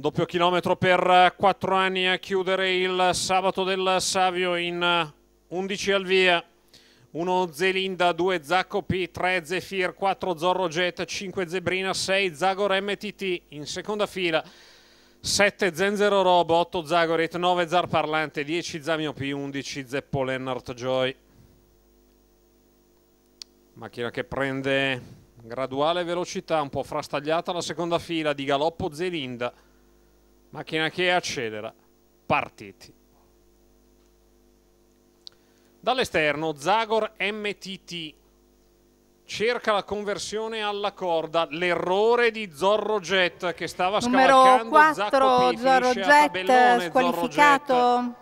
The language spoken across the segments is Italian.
Doppio chilometro per quattro anni a chiudere il sabato del Savio in 11 al via. 1 Zelinda, 2 Zacco P, 3 Zephyr, 4 Zorro Jet, 5 Zebrina, 6 Zagor MTT in seconda fila. 7 Zenzero Robo, 8 Zagorit, 9 Zar Parlante, 10 Zamio P, 11 Zeppo Lennart Joy. Macchina che prende graduale velocità, un po' frastagliata la seconda fila di Galoppo Zelinda. Macchina che accelera. Partiti. Dall'esterno Zagor MTT cerca la conversione alla corda, l'errore di Zorro Jet che stava Numero scavalcando 4, Zorro Jet squalificato.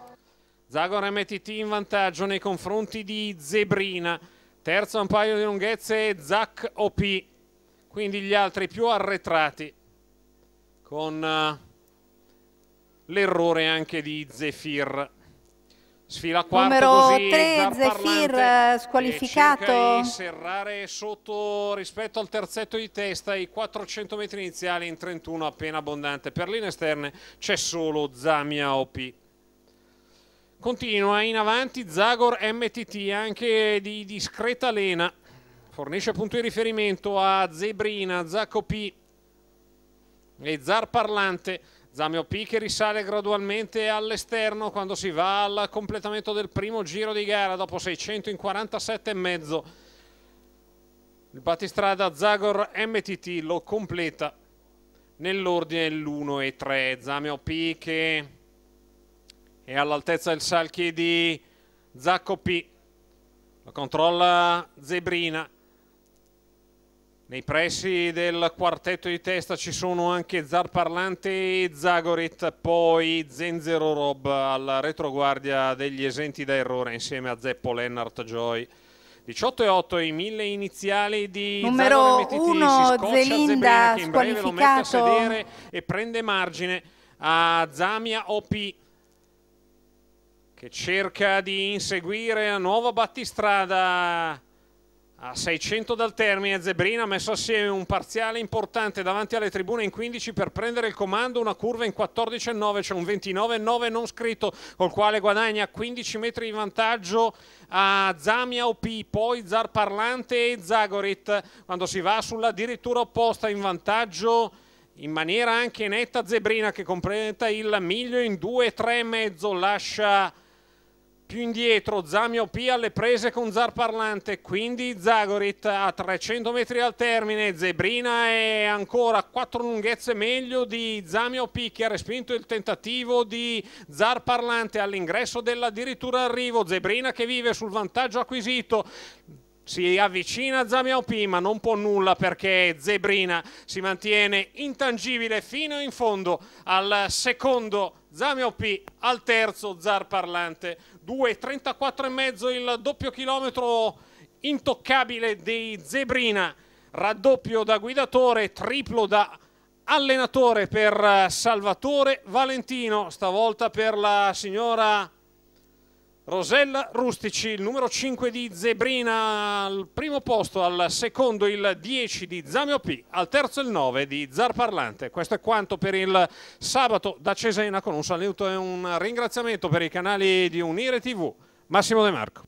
Zagor MTT in vantaggio nei confronti di Zebrina. Terzo un paio di lunghezze Zac OP, quindi gli altri più arretrati con eh, l'errore anche di Zefir. Sfila quarto Numero 3 Zefir eh, squalificato. Serrare sotto rispetto al terzetto di testa i 400 metri iniziali in 31 appena abbondante. Per linee esterne c'è solo Zamia OP. Continua in avanti Zagor MTT anche di discreta lena. Fornisce punto di riferimento a Zebrina, Zacco P e Zar Parlante Zamio P che risale gradualmente all'esterno quando si va al completamento del primo giro di gara dopo 600 in 47,5. Il battistrada Zagor MTT lo completa nell'ordine dell'1 e 3. Zamio P che è all'altezza del salchi di Zacco P. Lo controlla Zebrina nei pressi del quartetto di testa ci sono anche Zar Parlante e Zagorit, poi Zenzero Rob alla retroguardia degli esenti da errore insieme a Zeppo Lennart Joy. 18 e 8 i mille iniziali di numero 1 Zelinda che in breve lo mette a sedere e prende margine a Zamia OP che cerca di inseguire a nuova battistrada a 600 dal termine, Zebrina ha messo assieme un parziale importante davanti alle tribune in 15 per prendere il comando, una curva in 14 9, c'è un 29 9 non scritto, col quale guadagna 15 metri di vantaggio a Zamia OP, poi Zar Parlante e Zagorit, quando si va sulla dirittura opposta in vantaggio in maniera anche netta Zebrina che completa il miglio in 2-3 e mezzo, lascia... Più indietro Zamio P alle prese con Zar Parlante, quindi Zagorit a 300 metri al termine, Zebrina è ancora quattro lunghezze meglio di Zamio P che ha respinto il tentativo di Zar Parlante all'ingresso dell'addirittura arrivo, Zebrina che vive sul vantaggio acquisito. Si avvicina Zamiao P ma non può nulla perché Zebrina si mantiene intangibile fino in fondo al secondo Zamiao P, al terzo Zar Parlante. 2, 34,5 il doppio chilometro intoccabile dei Zebrina, raddoppio da guidatore, triplo da allenatore per eh, Salvatore Valentino, stavolta per la signora Rosella Rustici, il numero 5 di Zebrina al primo posto, al secondo il 10 di Zamio P, al terzo il 9 di Zarparlante. Questo è quanto per il sabato da Cesena con un saluto e un ringraziamento per i canali di Unire TV. Massimo De Marco.